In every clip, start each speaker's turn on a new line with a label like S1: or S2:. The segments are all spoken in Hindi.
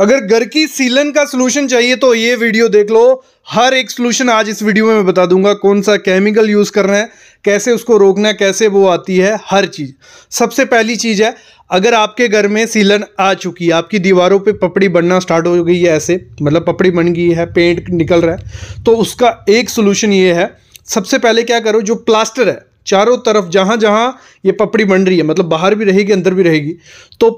S1: अगर घर की सीलन का सोल्यूशन चाहिए तो ये वीडियो देख लो हर एक सोल्यूशन आज इस वीडियो में मैं बता दूंगा कौन सा केमिकल यूज़ करना है कैसे उसको रोकना है कैसे वो आती है हर चीज़ सबसे पहली चीज़ है अगर आपके घर में सीलन आ चुकी है आपकी दीवारों पे पपड़ी बनना स्टार्ट हो गई है ऐसे मतलब पपड़ी बन गई है पेंट निकल रहा है तो उसका एक सोल्यूशन ये है सबसे पहले क्या करो जो प्लास्टर है चारों तरफ जहाँ जहाँ ये पपड़ी बन रही है मतलब बाहर भी रहेगी अंदर भी रहेगी तो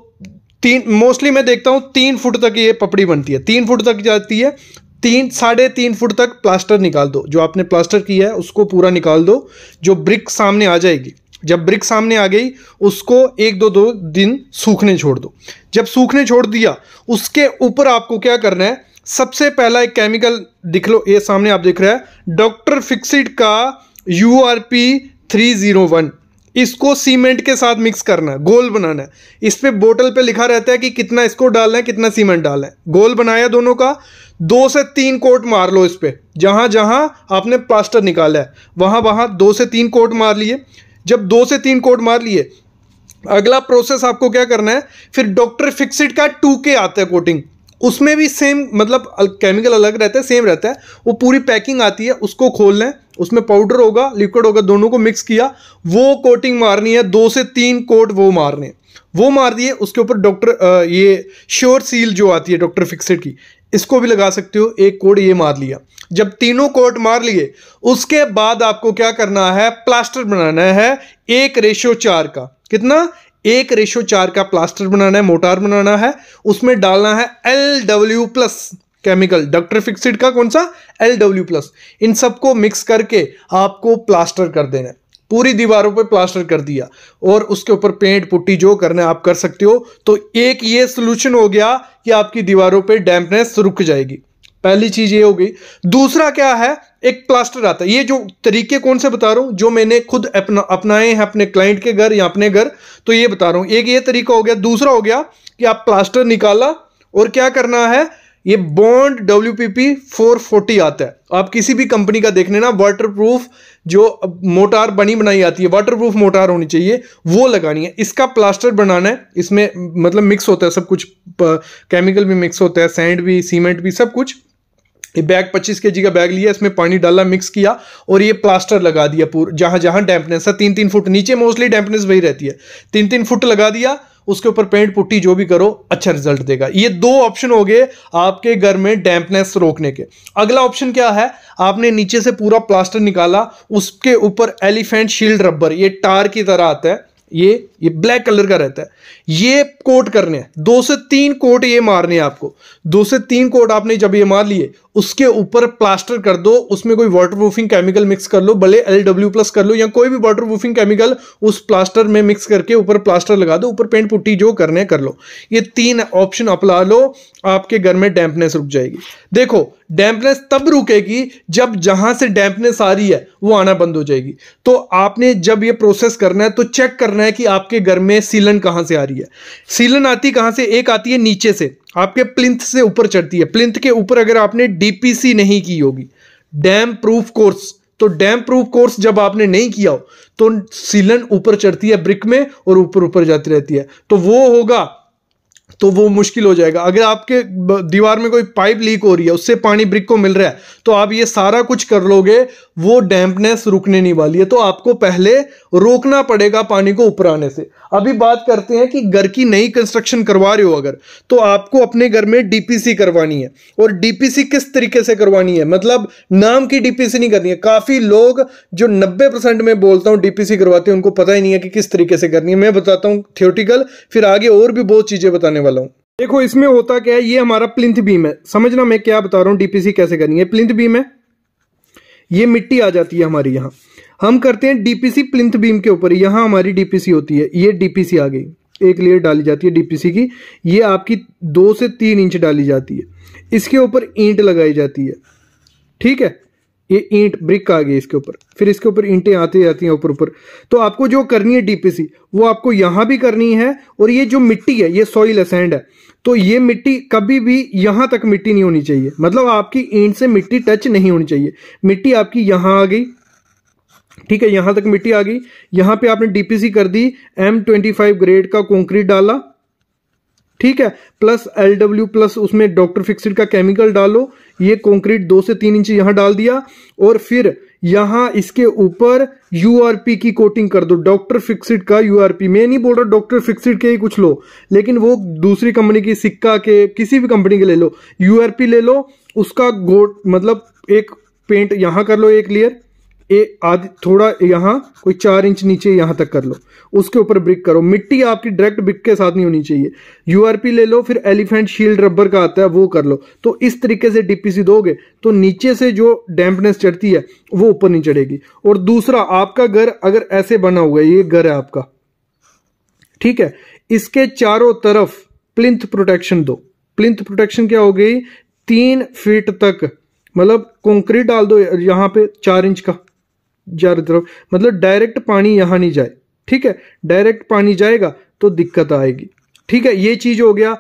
S1: तीन मोस्टली मैं देखता हूँ तीन फुट तक ये पपड़ी बनती है तीन फुट तक जाती है तीन साढ़े तीन फुट तक प्लास्टर निकाल दो जो आपने प्लास्टर किया है उसको पूरा निकाल दो जो ब्रिक सामने आ जाएगी जब ब्रिक सामने आ गई उसको एक दो दो दिन सूखने छोड़ दो जब सूखने छोड़ दिया उसके ऊपर आपको क्या करना है सबसे पहला एक केमिकल दिख लो ये सामने आप देख रहे हैं डॉक्टर फिक्सिड का U R P three zero one इसको सीमेंट के साथ मिक्स करना है गोल बनाना है इस पर बोटल पे लिखा रहता है कि कितना इसको डालना है कितना सीमेंट डालना है गोल बनाया दोनों का दो से तीन कोट मार लो इस पर जहाँ जहाँ आपने प्लास्टर निकाला है वहाँ वहाँ दो से तीन कोट मार लिए जब दो से तीन कोट मार लिए अगला प्रोसेस आपको क्या करना है फिर डॉक्टर फिक्सिड का टू के आता है कोटिंग उसमें भी सेम मतलब केमिकल अलग रहता है सेम रहता है वो पूरी पैकिंग आती है उसको खोल लें उसमें पाउडर होगा लिक्विड होगा दोनों को मिक्स किया वो कोटिंग मारनी है दो से तीन कोट वो मारने वो मार दिए उसके ऊपर डॉक्टर ये श्योर सील जो आती है डॉक्टर फिक्सेड की इसको भी लगा सकते हो एक कोड ये मार लिया जब तीनों कोट मार लिए उसके बाद आपको क्या करना है प्लास्टर बनाना है एक रेशो चार का कितना एक रेशो चार का प्लास्टर बनाना है मोटार बनाना है उसमें डालना है L W plus chemical doctor fixit का कौन सा एल डब्ल्यू प्लस इन सबको मिक्स करके आपको प्लास्टर कर देना है पूरी दीवारों पर प्लास्टर कर दिया और उसके ऊपर पेंट पुट्टी जो करना आप कर सकते हो तो एक ये सोल्यूशन हो गया कि आपकी दीवारों पर डैम्पनेस रुक जाएगी पहली चीज़ ये हो गई दूसरा क्या है एक प्लास्टर आता है ये जो तरीके कौन से बता रहा हूँ जो मैंने खुद अपना अपनाए हैं अपने क्लाइंट के घर या अपने घर तो ये बता रहा हूँ एक ये तरीका हो गया दूसरा हो गया कि आप प्लास्टर निकाला और क्या करना है ये bond W P P four forty आता है आप किसी भी कंपनी का देख लेना वाटर प्रूफ जो मोटार बनी बनाई आती है वाटर प्रूफ मोटार होनी चाहिए वो लगानी है इसका प्लास्टर बनाना है इसमें मतलब मिक्स होता है सब कुछ केमिकल भी मिक्स होता है सैंड भी सीमेंट भी सब कुछ ये बैग 25 के का बैग लिया इसमें पानी डाला मिक्स किया और ये प्लास्टर लगा दिया पूरा जहां जहां डैम्पनेस है तीन तीन फुट नीचे मोस्टली डैम्पनेस वही रहती है तीन तीन फुट लगा दिया उसके ऊपर पेंट पुट्टी जो भी करो अच्छा रिजल्ट देगा ये दो ऑप्शन हो गए आपके घर में डैम्पनेस रोकने के अगला ऑप्शन क्या है आपने नीचे से पूरा प्लास्टर निकाला उसके ऊपर एलिफेंट शील्ड रबर ये टार की तरह आता है ये ये ब्लैक कलर का रहता है ये कोट करने हैं दो से तीन कोट ये मारने हैं आपको दो से तीन कोट आपने जब ये मार लिए उसके ऊपर प्लास्टर कर दो उसमें कोई वाटर प्रूफिंग केमिकल मिक्स कर लो भले एल डब्ल्यू प्लस कर लो या कोई भी वाटर प्रूफिंग केमिकल उस प्लास्टर में मिक्स करके ऊपर प्लास्टर लगा दो ऊपर पेंट पुट्टी जो करने कर लो ये तीन ऑप्शन अपना लो आपके घर में डैम्पनेस रुक जाएगी देखो डैम्पनेस तब रुकेगी जब जहां से डैम्पनेस आ रही है वो आना बंद हो जाएगी तो आपने जब ये प्रोसेस करना है तो चेक करना है कि आपके घर में सीलन कहां से आ रही है सीलन आती कहां से एक आती है नीचे से आपके प्लिंथ से ऊपर चढ़ती है प्लिंथ के ऊपर अगर आपने डीपीसी नहीं की होगी डैम प्रूफ कोर्स तो डैम प्रूफ कोर्स जब आपने नहीं किया हो तो सीलन ऊपर चढ़ती है ब्रिक में और ऊपर ऊपर जाती रहती है तो वो होगा तो वो मुश्किल हो जाएगा अगर आपके दीवार में कोई पाइप लीक हो रही है उससे पानी ब्रिक को मिल रहा है तो आप ये सारा कुछ कर लोगे वो डैम्पनेस रुकने नहीं वाली है तो आपको पहले रोकना पड़ेगा पानी को ऊपर आने से अभी बात करते हैं कि घर की नई कंस्ट्रक्शन करवा रहे हो अगर तो आपको अपने घर में डीपीसी करवानी है और डीपीसी किस तरीके से करवानी है मतलब नाम की डीपीसी नहीं करनी है काफ़ी लोग जो नब्बे परसेंट में बोलता हूँ डीपीसी करवाते हैं उनको पता ही नहीं है कि किस तरीके से करनी है मैं बताता हूँ थियोटिकल फिर आगे और भी बहुत चीज़ें बताने बताने वाला हूँ देखो इसमें होता क्या है ये हमारा प्लिंथ बीम है समझना मैं क्या बता रहा हूँ डीपीसी कैसे करनी है प्लिंथ बीम है ये मिट्टी आ जाती है हमारी यहाँ हम करते हैं डीपीसी प्लिंथ बीम के ऊपर यहाँ हमारी डीपीसी होती है ये डीपीसी आ गई एक लेयर डाली जाती है डीपीसी की ये आपकी दो से तीन इंच डाली जाती है इसके ऊपर ईंट लगाई जाती है ठीक है ये ईंट ब्रिक आ गई इसके ऊपर फिर इसके ऊपर ईंटें आती जाती हैं ऊपर ऊपर तो आपको जो करनी है डीपीसी वो आपको यहां भी करनी है और ये जो मिट्टी है ये सॉइल है सैंड है तो ये मिट्टी कभी भी यहां तक मिट्टी नहीं होनी चाहिए मतलब आपकी ईंट से मिट्टी टच नहीं होनी चाहिए मिट्टी आपकी यहां आ गई ठीक है यहां तक मिट्टी आ गई यहां पे आपने डीपीसी कर दी एम ट्वेंटी फाइव ग्रेड का कॉन्क्रीट डाला ठीक है प्लस एल डब्ल्यू प्लस उसमें डॉक्टर फिक्सिड का केमिकल डालो ये कंक्रीट दो से तीन इंच यहाँ डाल दिया और फिर यहाँ इसके ऊपर यूआरपी की कोटिंग कर दो डॉक्टर फिक्सिड का यूआरपी मैं नहीं बोल रहा डॉक्टर फिक्सिड के ही कुछ लो लेकिन वो दूसरी कंपनी की सिक्का के किसी भी कंपनी के ले लो यूआरपी ले लो उसका गोट मतलब एक पेंट यहाँ कर लो एक लेयर ए आधी थोड़ा यहाँ कोई चार इंच नीचे यहाँ तक कर लो उसके ऊपर ब्रिक करो मिट्टी आपकी डायरेक्ट ब्रिक के साथ नहीं होनी चाहिए यूआरपी ले लो फिर एलिफेंट शील्ड रबर का आता है वो कर लो तो इस तरीके से डीपीसी दोगे तो नीचे से जो डैम्पनेस चढ़ती है वो ऊपर नहीं चढ़ेगी और दूसरा आपका घर अगर ऐसे बना हुआ है ये घर है आपका ठीक है इसके चारों तरफ प्लिंथ प्रोटेक्शन दो प्लिंथ प्रोटेक्शन क्या हो गई तीन फीट तक मतलब कंक्रीट डाल दो यहां पे चार इंच का ज्यादा तरफ मतलब डायरेक्ट पानी यहाँ नहीं जाए ठीक है डायरेक्ट पानी जाएगा तो दिक्कत आएगी ठीक है ये चीज़ हो गया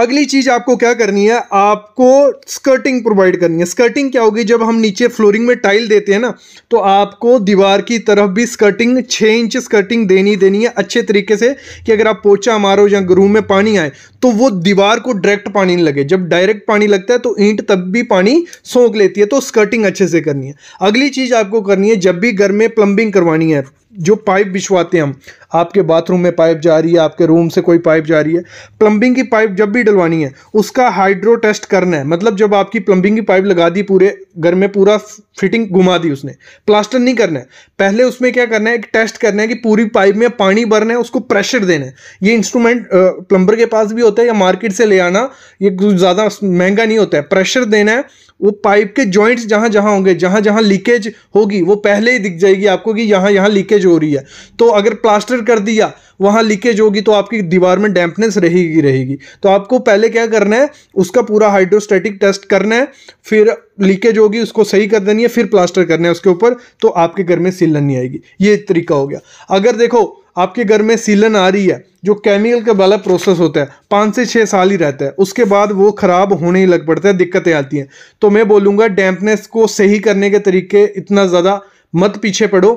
S1: अगली चीज आपको क्या करनी है आपको स्कर्टिंग प्रोवाइड करनी है स्कर्टिंग क्या होगी जब हम नीचे फ्लोरिंग में टाइल देते हैं ना तो आपको दीवार की तरफ भी स्कर्टिंग छः इंच स्कर्टिंग देनी देनी है अच्छे तरीके से कि अगर आप पोचा मारो या गुरु में पानी आए तो वो दीवार को डायरेक्ट पानी नहीं लगे जब डायरेक्ट पानी लगता है तो ईंट तब भी पानी सोख लेती है तो स्कर्टिंग अच्छे से करनी है अगली चीज़ आपको करनी है जब भी घर में प्लम्बिंग करवानी है जो पाइप बिछवाते हैं हम आपके बाथरूम में पाइप जा रही है आपके रूम से कोई पाइप जा रही है प्लम्बिंग की पाइप जब भी डलवानी है उसका हाइड्रो टेस्ट करना है मतलब जब आपकी प्लम्बिंग की पाइप लगा दी पूरे घर में पूरा फिटिंग घुमा दी उसने प्लास्टर नहीं करना है पहले उसमें क्या करना है एक टेस्ट करना है कि पूरी पाइप में पानी भरना है उसको प्रेशर देना है ये इंस्ट्रूमेंट प्लम्बर के पास भी होता है या मार्केट से ले आना ये ज़्यादा महंगा नहीं होता है प्रेशर देना है वो पाइप के जॉइंट्स जहाँ जहाँ होंगे जहाँ जहाँ लीकेज होगी वो पहले ही दिख जाएगी आपको कि यहाँ यहाँ लीकेज हो रही है तो अगर प्लास्टर कर दिया वहाँ लीकेज होगी तो आपकी दीवार में डैम्पनेस रहेगी रहेगी तो आपको पहले क्या करना है उसका पूरा हाइड्रोस्टेटिक टेस्ट करना है फिर लीकेज होगी उसको सही कर देनी है फिर प्लास्टर करना है उसके ऊपर तो आपके घर में सील नहीं आएगी ये तरीका हो गया अगर देखो आपके घर में सीलन आ रही है जो केमिकल का वाला प्रोसेस होता है पाँच से छः साल ही रहता है उसके बाद वो ख़राब होने ही लग पड़ता है दिक्कतें आती हैं तो मैं बोलूँगा डैम्पनेस को सही करने के तरीके इतना ज़्यादा मत पीछे पड़ो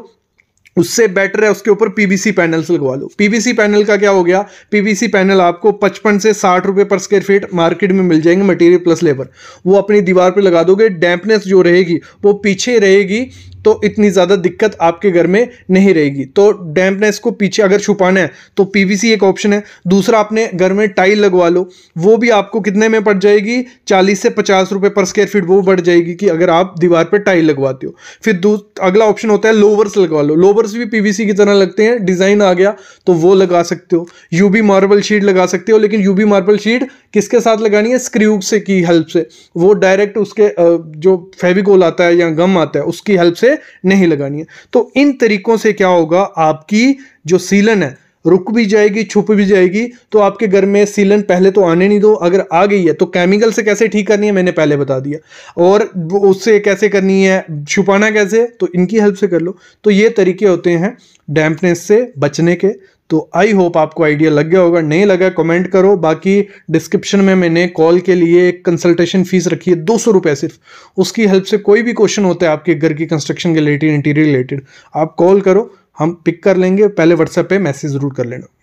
S1: उससे बेटर है उसके ऊपर पीवीसी पैनल्स लगवा लो पीवीसी पैनल का क्या हो गया पीवीसी पैनल आपको पचपन से साठ रुपये पर स्क्वायर फीट मार्केट में मिल जाएंगे मटेरियल प्लस लेबर वो अपनी दीवार पर लगा दोगे डैम्पनेस जो रहेगी वो पीछे रहेगी तो इतनी ज़्यादा दिक्कत आपके घर में नहीं रहेगी तो डैम्पनेस को पीछे अगर छुपाना है तो पीवीसी एक ऑप्शन है दूसरा अपने घर में टाइल लगवा लो वो भी आपको कितने में पड़ जाएगी चालीस से पचास रुपए पर स्क्वायर फीट वो बढ़ जाएगी कि अगर आप दीवार पर टाइल लगवाते हो फिर अगला ऑप्शन होता है लोवर्स लगवा लो लोवर्स भी पी की तरह लगते हैं डिज़ाइन आ गया तो वो लगा सकते हो बी मार्बल शीट लगा सकते हो लेकिन बी मार्बल शीट किसके साथ लगानी है स्क्रू से की हेल्प से वो डायरेक्ट उसके जो फेविकोल आता है या गम आता है उसकी हेल्प से नहीं लगानी है तो इन तरीकों से क्या होगा आपकी जो सीलन है रुक भी जाएगी छुप भी जाएगी तो आपके घर में सीलन पहले तो आने नहीं दो अगर आ गई है तो केमिकल से कैसे ठीक करनी है मैंने पहले बता दिया और उससे कैसे करनी है छुपाना कैसे तो इनकी हेल्प से कर लो तो ये तरीके होते हैं डैम्पनेस से बचने के तो आई होप आपको आइडिया लग गया होगा नहीं लगा कमेंट करो बाकी डिस्क्रिप्शन में मैंने कॉल के लिए एक कंसल्टेशन फीस रखी है दो सौ रुपये सिर्फ उसकी हेल्प से कोई भी क्वेश्चन होता है आपके घर की कंस्ट्रक्शन के रिलेटेड इंटीरियर रिलेटेड आप कॉल करो हम पिक कर लेंगे पहले व्हाट्सएप पे मैसेज ज़रूर कर लेना